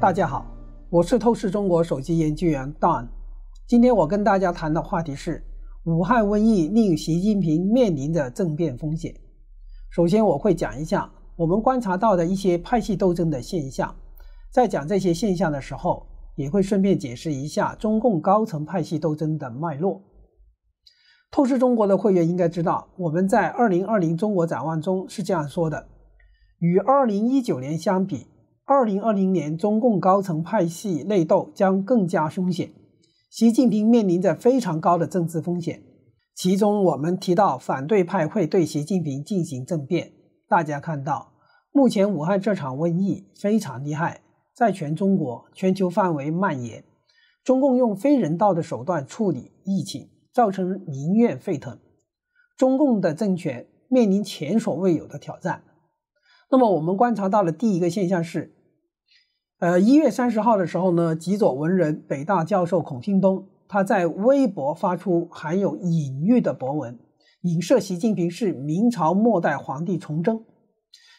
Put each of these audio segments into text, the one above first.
大家好，我是透视中国手机研究员 Don。今天我跟大家谈的话题是武汉瘟疫令习近平面临着政变风险。首先，我会讲一下我们观察到的一些派系斗争的现象，在讲这些现象的时候，也会顺便解释一下中共高层派系斗争的脉络。透视中国的会员应该知道，我们在二零二零中国展望中是这样说的：与二零一九年相比。二零二零年，中共高层派系内斗将更加凶险，习近平面临着非常高的政治风险。其中，我们提到反对派会对习近平进行政变。大家看到，目前武汉这场瘟疫非常厉害，在全中国、全球范围蔓延。中共用非人道的手段处理疫情，造成民怨沸腾。中共的政权面临前所未有的挑战。那么，我们观察到的第一个现象是。呃，一月三十号的时候呢，极左文人、北大教授孔庆东，他在微博发出含有隐喻的博文，影射习近平是明朝末代皇帝崇祯，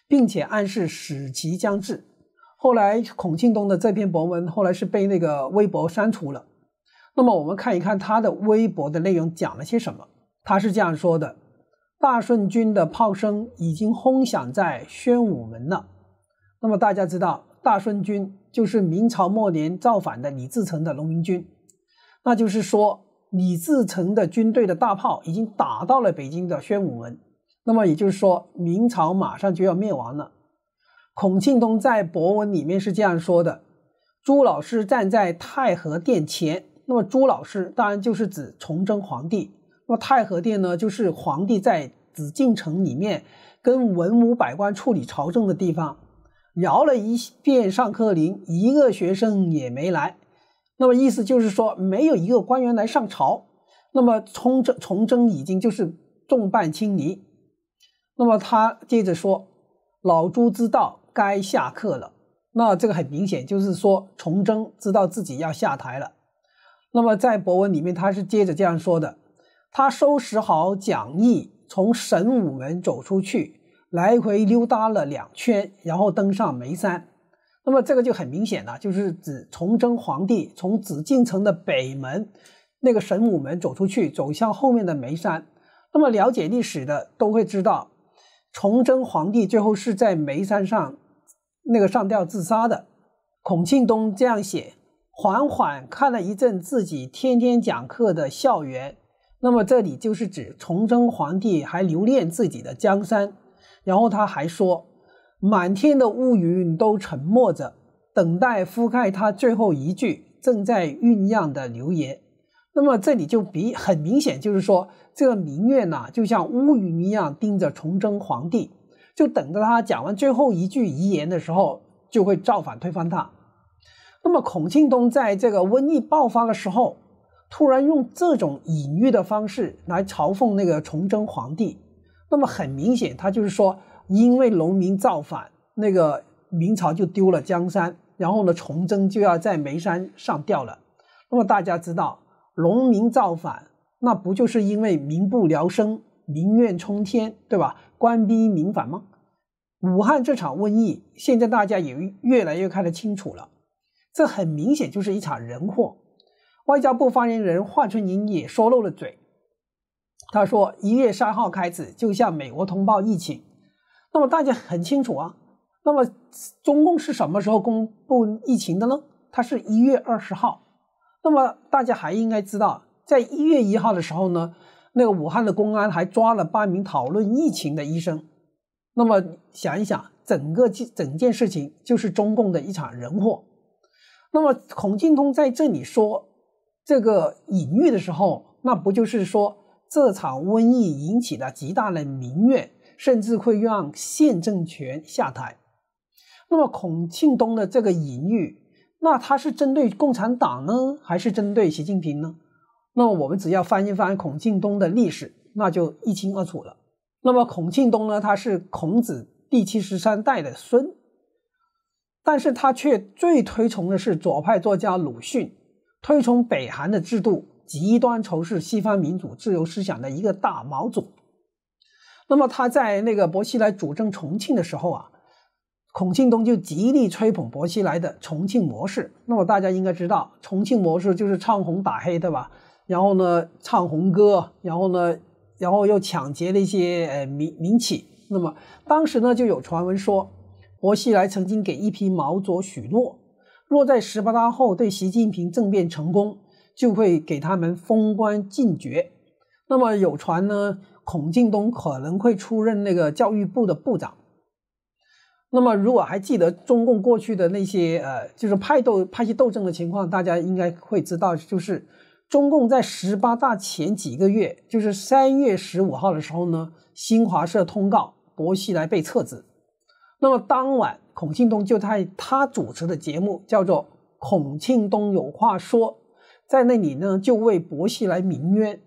并且暗示使其将至。后来，孔庆东的这篇博文后来是被那个微博删除了。那么，我们看一看他的微博的内容讲了些什么。他是这样说的：“大顺军的炮声已经轰响在宣武门了。”那么，大家知道。大顺军就是明朝末年造反的李自成的农民军，那就是说李自成的军队的大炮已经打到了北京的宣武门，那么也就是说明朝马上就要灭亡了。孔庆东在博文里面是这样说的：朱老师站在太和殿前，那么朱老师当然就是指崇祯皇帝，那么太和殿呢，就是皇帝在紫禁城里面跟文武百官处理朝政的地方。摇了一遍上课铃，一个学生也没来。那么意思就是说，没有一个官员来上朝。那么，崇祯，崇祯已经就是众叛亲离。那么他接着说：“老朱知道该下课了。”那这个很明显就是说，崇祯知道自己要下台了。那么在博文里面，他是接着这样说的：他收拾好讲义，从神武门走出去。来回溜达了两圈，然后登上眉山。那么这个就很明显了，就是指崇祯皇帝从紫禁城的北门，那个神武门走出去，走向后面的眉山。那么了解历史的都会知道，崇祯皇帝最后是在眉山上那个上吊自杀的。孔庆东这样写，缓缓看了一阵自己天天讲课的校园。那么这里就是指崇祯皇帝还留恋自己的江山。然后他还说，满天的乌云都沉默着，等待覆盖他最后一句正在酝酿的流言。那么这里就比很明显，就是说这个明月呢，就像乌云一样盯着崇祯皇帝，就等着他讲完最后一句遗言的时候，就会造反推翻他。那么孔庆东在这个瘟疫爆发的时候，突然用这种隐喻的方式来嘲讽那个崇祯皇帝。那么很明显，他就是说，因为农民造反，那个明朝就丢了江山，然后呢，崇祯就要在眉山上吊了。那么大家知道，农民造反，那不就是因为民不聊生，民怨冲天，对吧？官逼民反吗？武汉这场瘟疫，现在大家也越来越看得清楚了，这很明显就是一场人祸。外交部发言人华春莹也说漏了嘴。他说，一月三号开始就向美国通报疫情。那么大家很清楚啊。那么中共是什么时候公布疫情的呢？它是一月二十号。那么大家还应该知道，在一月一号的时候呢，那个武汉的公安还抓了八名讨论疫情的医生。那么想一想，整个整件事情就是中共的一场人祸。那么孔庆通在这里说这个隐喻的时候，那不就是说？这场瘟疫引起了极大的民怨，甚至会让宪政权下台。那么，孔庆东的这个隐喻，那他是针对共产党呢，还是针对习近平呢？那我们只要翻一翻孔庆东的历史，那就一清二楚了。那么，孔庆东呢，他是孔子第七十三代的孙，但是他却最推崇的是左派作家鲁迅，推崇北韩的制度。极端仇视西方民主自由思想的一个大毛左，那么他在那个薄熙来主政重庆的时候啊，孔庆东就极力吹捧薄熙来的重庆模式。那么大家应该知道，重庆模式就是唱红打黑，对吧？然后呢，唱红歌，然后呢，然后又抢劫了一些呃民民企。那么当时呢，就有传闻说，薄熙来曾经给一批毛左许诺，若在十八大后对习近平政变成功。就会给他们封官进爵，那么有传呢，孔庆东可能会出任那个教育部的部长。那么如果还记得中共过去的那些呃，就是派斗派系斗争的情况，大家应该会知道，就是中共在十八大前几个月，就是三月十五号的时候呢，新华社通告薄熙来被撤职。那么当晚，孔庆东就在他主持的节目叫做《孔庆东有话说》。在那里呢，就为薄熙来鸣冤。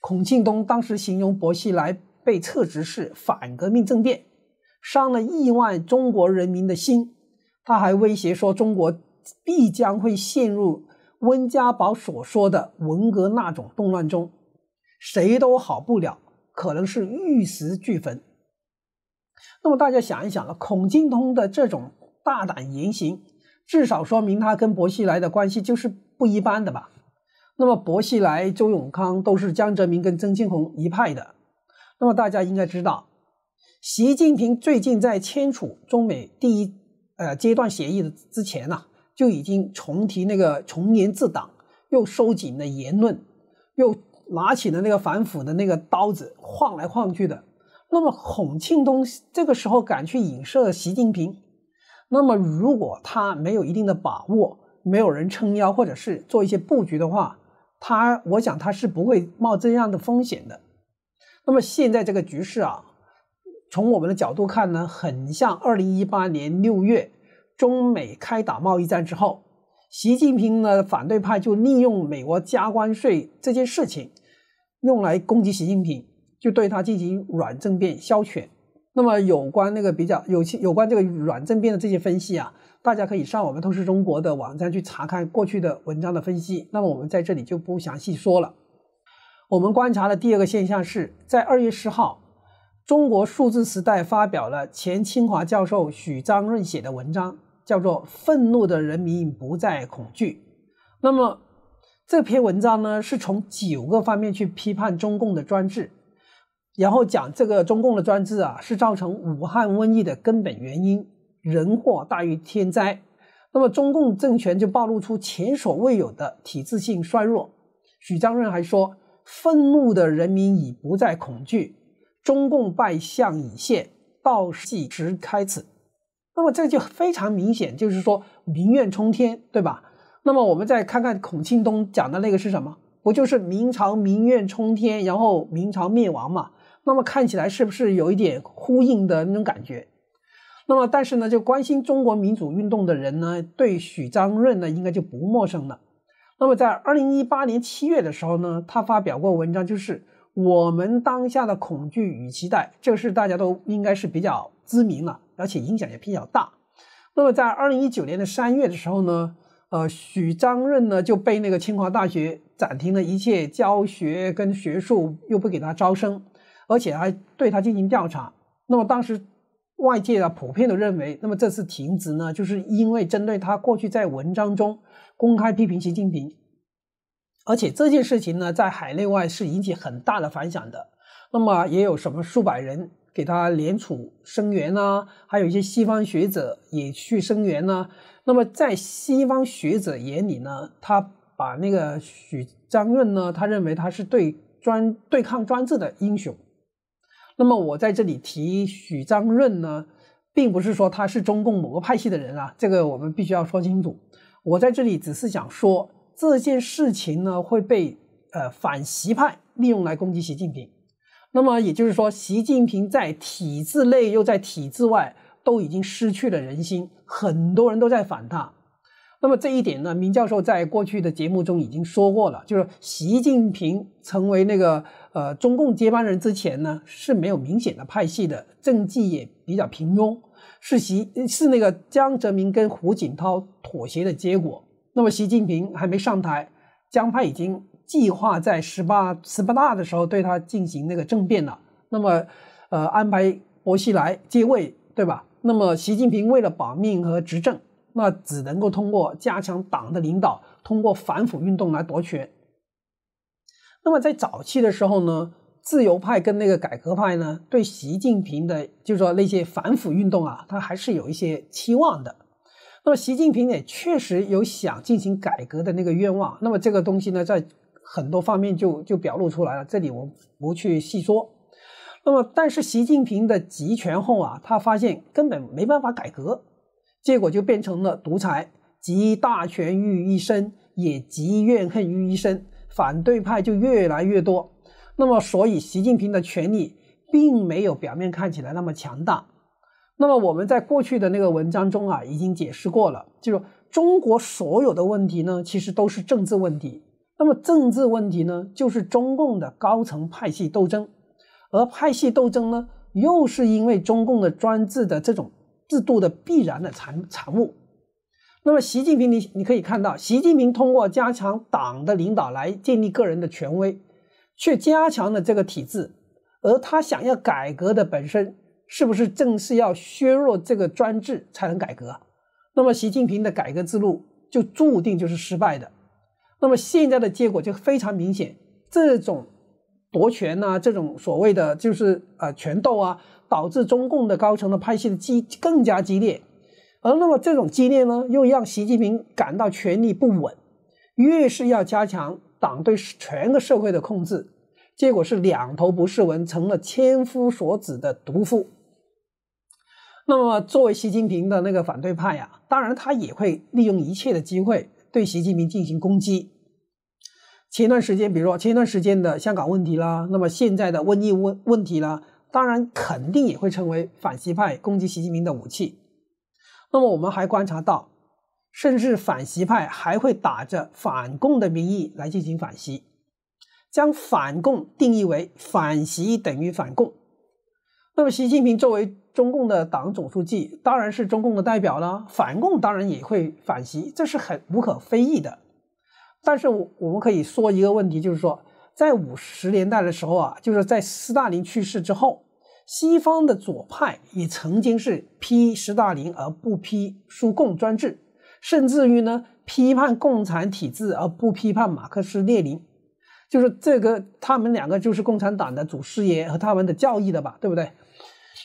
孔庆东当时形容薄熙来被撤职是反革命政变，伤了亿万中国人民的心。他还威胁说，中国必将会陷入温家宝所说的文革那种动乱中，谁都好不了，可能是玉石俱焚。那么大家想一想了，孔庆东的这种大胆言行，至少说明他跟薄熙来的关系就是。不一般的吧？那么薄熙来、周永康都是江泽民跟曾庆红一派的。那么大家应该知道，习近平最近在签署中美第一呃阶段协议的之前呢，就已经重提那个从严治党，又收紧了言论，又拿起了那个反腐的那个刀子晃来晃去的。那么孔庆东这个时候敢去影射习近平，那么如果他没有一定的把握，没有人撑腰，或者是做一些布局的话，他我想他是不会冒这样的风险的。那么现在这个局势啊，从我们的角度看呢，很像二零一八年六月中美开打贸易战之后，习近平呢反对派就利用美国加关税这件事情，用来攻击习近平，就对他进行软政变消权。那么有关那个比较有其有关这个软政变的这些分析啊。大家可以上我们透视中国的网站去查看过去的文章的分析，那么我们在这里就不详细说了。我们观察的第二个现象是在二月十号，中国数字时代发表了前清华教授许章润写的文章，叫做《愤怒的人民不再恐惧》。那么这篇文章呢，是从九个方面去批判中共的专制，然后讲这个中共的专制啊是造成武汉瘟疫的根本原因。人祸大于天灾，那么中共政权就暴露出前所未有的体制性衰弱。许章润还说：“愤怒的人民已不再恐惧，中共败相已现，倒计时开始。”那么这就非常明显，就是说民怨冲天，对吧？那么我们再看看孔庆东讲的那个是什么？不就是明朝民怨冲天，然后明朝灭亡嘛？那么看起来是不是有一点呼应的那种感觉？那么，但是呢，就关心中国民主运动的人呢，对许章润呢，应该就不陌生了。那么，在二零一八年七月的时候呢，他发表过文章，就是《我们当下的恐惧与期待》，这个是大家都应该是比较知名了，而且影响也比较大。那么，在二零一九年的三月的时候呢，呃，许章润呢就被那个清华大学暂停了一切教学跟学术，又不给他招生，而且还对他进行调查。那么当时。外界啊普遍都认为，那么这次停职呢，就是因为针对他过去在文章中公开批评习近平，而且这件事情呢，在海内外是引起很大的反响的。那么也有什么数百人给他联署声援啊，还有一些西方学者也去声援啊。那么在西方学者眼里呢，他把那个许章润呢，他认为他是对专对抗专制的英雄。那么我在这里提许章润呢，并不是说他是中共某个派系的人啊，这个我们必须要说清楚。我在这里只是想说这件事情呢会被呃反习派利用来攻击习近平。那么也就是说，习近平在体制内又在体制外都已经失去了人心，很多人都在反他。那么这一点呢，明教授在过去的节目中已经说过了，就是习近平成为那个。呃，中共接班人之前呢是没有明显的派系的，政绩也比较平庸，是习是那个江泽民跟胡锦涛妥协的结果。那么习近平还没上台，江派已经计划在十八十八大的时候对他进行那个政变了。那么，呃，安排薄熙来接位，对吧？那么习近平为了保命和执政，那只能够通过加强党的领导，通过反腐运动来夺权。那么在早期的时候呢，自由派跟那个改革派呢，对习近平的，就说那些反腐运动啊，他还是有一些期望的。那么习近平也确实有想进行改革的那个愿望。那么这个东西呢，在很多方面就就表露出来了。这里我不去细说。那么但是习近平的集权后啊，他发现根本没办法改革，结果就变成了独裁，集大权于一身，也集怨恨于一身。反对派就越来越多，那么所以习近平的权力并没有表面看起来那么强大。那么我们在过去的那个文章中啊，已经解释过了，就是中国所有的问题呢，其实都是政治问题。那么政治问题呢，就是中共的高层派系斗争，而派系斗争呢，又是因为中共的专制的这种制度的必然的产产物。那么，习近平，你你可以看到，习近平通过加强党的领导来建立个人的权威，却加强了这个体制，而他想要改革的本身，是不是正是要削弱这个专制才能改革？那么，习近平的改革之路就注定就是失败的。那么，现在的结果就非常明显，这种夺权呐，这种所谓的就是啊，权斗啊，导致中共的高层的派系的激更加激烈。而那么这种激烈呢，又让习近平感到权力不稳，越是要加强党对全个社会的控制，结果是两头不是文，成了千夫所指的毒妇。那么作为习近平的那个反对派呀，当然他也会利用一切的机会对习近平进行攻击。前段时间，比如说前段时间的香港问题啦，那么现在的瘟疫问问题啦，当然肯定也会成为反西派攻击习近平的武器。那么我们还观察到，甚至反西派还会打着反共的名义来进行反西，将反共定义为反西等于反共。那么习近平作为中共的党总书记，当然是中共的代表了，反共当然也会反西，这是很无可非议的。但是我们可以说一个问题，就是说，在五十年代的时候啊，就是在斯大林去世之后。西方的左派也曾经是批斯大林而不批苏共专制，甚至于呢批判共产体制而不批判马克思列宁，就是这个他们两个就是共产党的祖师爷和他们的教义的吧，对不对？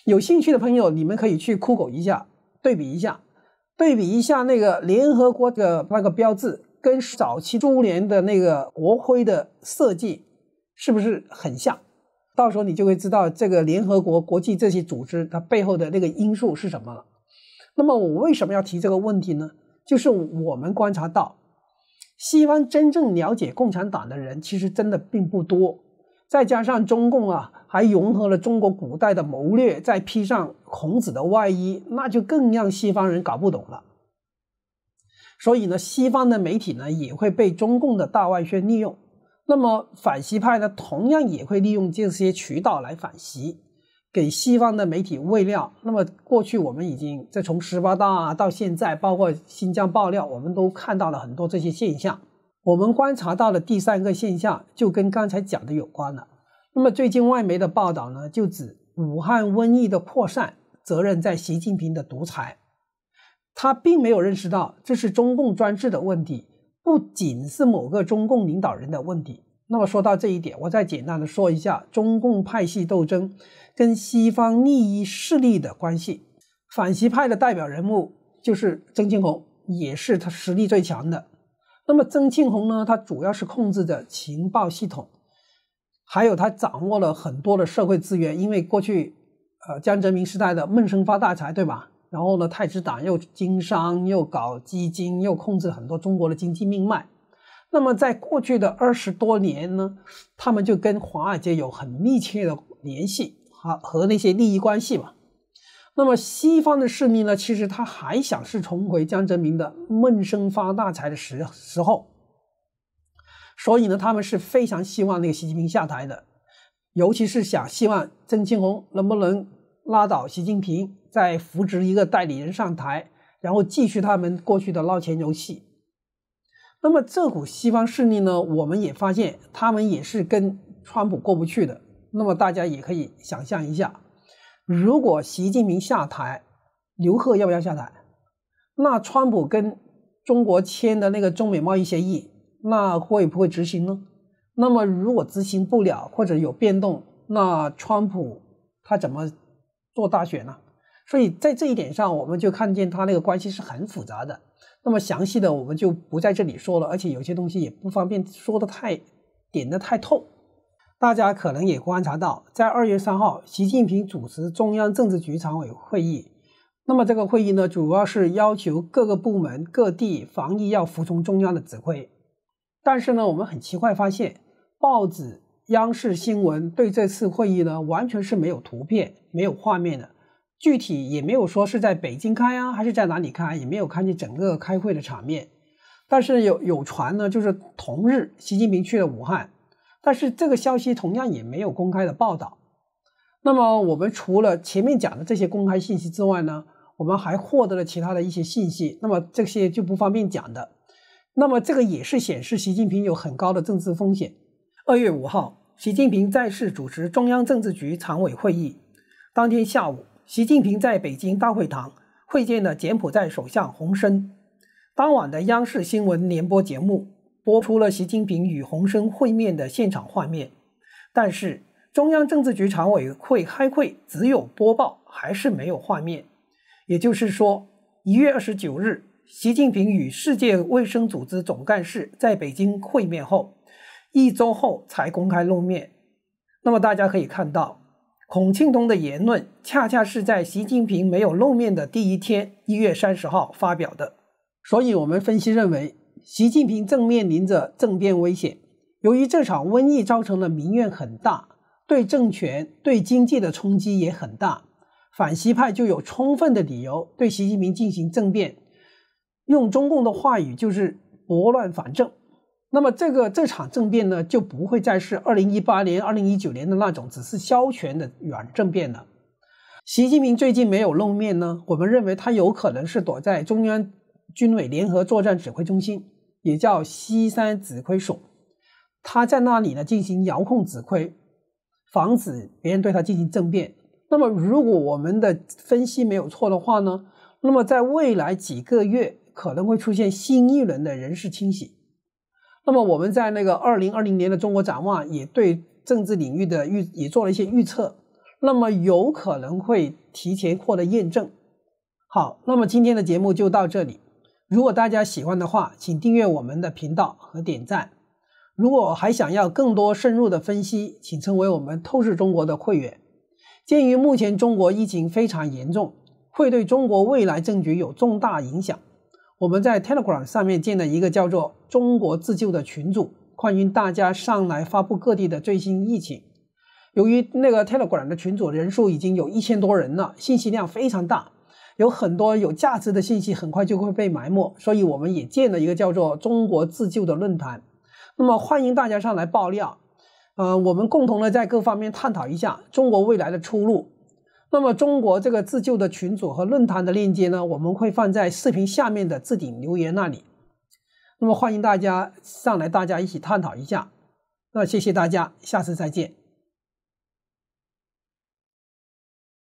有兴趣的朋友，你们可以去酷狗一下，对比一下，对比一下那个联合国的那个标志跟早期苏联的那个国徽的设计，是不是很像？到时候你就会知道这个联合国、国际这些组织它背后的那个因素是什么了。那么我为什么要提这个问题呢？就是我们观察到，西方真正了解共产党的人其实真的并不多。再加上中共啊，还融合了中国古代的谋略，再披上孔子的外衣，那就更让西方人搞不懂了。所以呢，西方的媒体呢，也会被中共的大外宣利用。那么反西派呢，同样也会利用这些渠道来反西，给西方的媒体喂料。那么过去我们已经在从十八大啊到现在，包括新疆爆料，我们都看到了很多这些现象。我们观察到了第三个现象，就跟刚才讲的有关了。那么最近外媒的报道呢，就指武汉瘟疫的扩散责任在习近平的独裁，他并没有认识到这是中共专制的问题。不仅是某个中共领导人的问题。那么说到这一点，我再简单的说一下中共派系斗争跟西方利益势力的关系。反西派的代表人物就是曾庆红，也是他实力最强的。那么曾庆红呢，他主要是控制着情报系统，还有他掌握了很多的社会资源。因为过去，呃，江泽民时代的闷声发大财，对吧？然后呢，太子党又经商，又搞基金，又控制很多中国的经济命脉。那么在过去的二十多年呢，他们就跟华尔街有很密切的联系，和和那些利益关系嘛。那么西方的势力呢，其实他还想是重回江泽民的闷声发大财的时时候。所以呢，他们是非常希望那个习近平下台的，尤其是想希望曾庆红能不能。拉倒，习近平再扶植一个代理人上台，然后继续他们过去的捞钱游戏。那么这股西方势力呢？我们也发现他们也是跟川普过不去的。那么大家也可以想象一下，如果习近平下台，刘鹤要不要下台？那川普跟中国签的那个中美贸易协议，那会不会执行呢？那么如果执行不了或者有变动，那川普他怎么？做大选了，所以在这一点上，我们就看见他那个关系是很复杂的。那么详细的我们就不在这里说了，而且有些东西也不方便说的太点的太透。大家可能也观察到，在二月三号，习近平主持中央政治局常委会议，那么这个会议呢，主要是要求各个部门、各地防疫要服从中央的指挥。但是呢，我们很奇怪发现，报纸。央视新闻对这次会议呢，完全是没有图片、没有画面的，具体也没有说是在北京开啊，还是在哪里开，也没有看见整个开会的场面。但是有有传呢，就是同日习近平去了武汉，但是这个消息同样也没有公开的报道。那么我们除了前面讲的这些公开信息之外呢，我们还获得了其他的一些信息，那么这些就不方便讲的。那么这个也是显示习近平有很高的政治风险。二月五号，习近平再次主持中央政治局常委会议。当天下午，习近平在北京大会堂会见了柬埔寨首相洪森。当晚的央视新闻联播节目播出了习近平与洪森会面的现场画面，但是中央政治局常委会开会只有播报，还是没有画面。也就是说，一月二十九日，习近平与世界卫生组织总干事在北京会面后。一周后才公开露面，那么大家可以看到，孔庆东的言论恰恰是在习近平没有露面的第一天，一月三十号发表的。所以，我们分析认为，习近平正面临着政变危险。由于这场瘟疫造成的民怨很大，对政权、对经济的冲击也很大，反西派就有充分的理由对习近平进行政变。用中共的话语，就是拨乱反正。那么这个这场政变呢，就不会再是二零一八年、二零一九年的那种只是消权的软政变了。习近平最近没有露面呢，我们认为他有可能是躲在中央军委联合作战指挥中心，也叫西山指挥所，他在那里呢进行遥控指挥，防止别人对他进行政变。那么如果我们的分析没有错的话呢，那么在未来几个月可能会出现新一轮的人事清洗。那么我们在那个二零二零年的中国展望也对政治领域的预也做了一些预测，那么有可能会提前获得验证。好，那么今天的节目就到这里。如果大家喜欢的话，请订阅我们的频道和点赞。如果还想要更多深入的分析，请成为我们透视中国的会员。鉴于目前中国疫情非常严重，会对中国未来政局有重大影响。我们在 Telegram 上面建了一个叫做。中国自救的群组，欢迎大家上来发布各地的最新疫情。由于那个 Telegram 的群组人数已经有一千多人了，信息量非常大，有很多有价值的信息，很快就会被埋没。所以我们也建了一个叫做“中国自救”的论坛，那么欢迎大家上来爆料。呃，我们共同的在各方面探讨一下中国未来的出路。那么中国这个自救的群组和论坛的链接呢，我们会放在视频下面的置顶留言那里。那么欢迎大家上来，大家一起探讨一下。那谢谢大家，下次再见。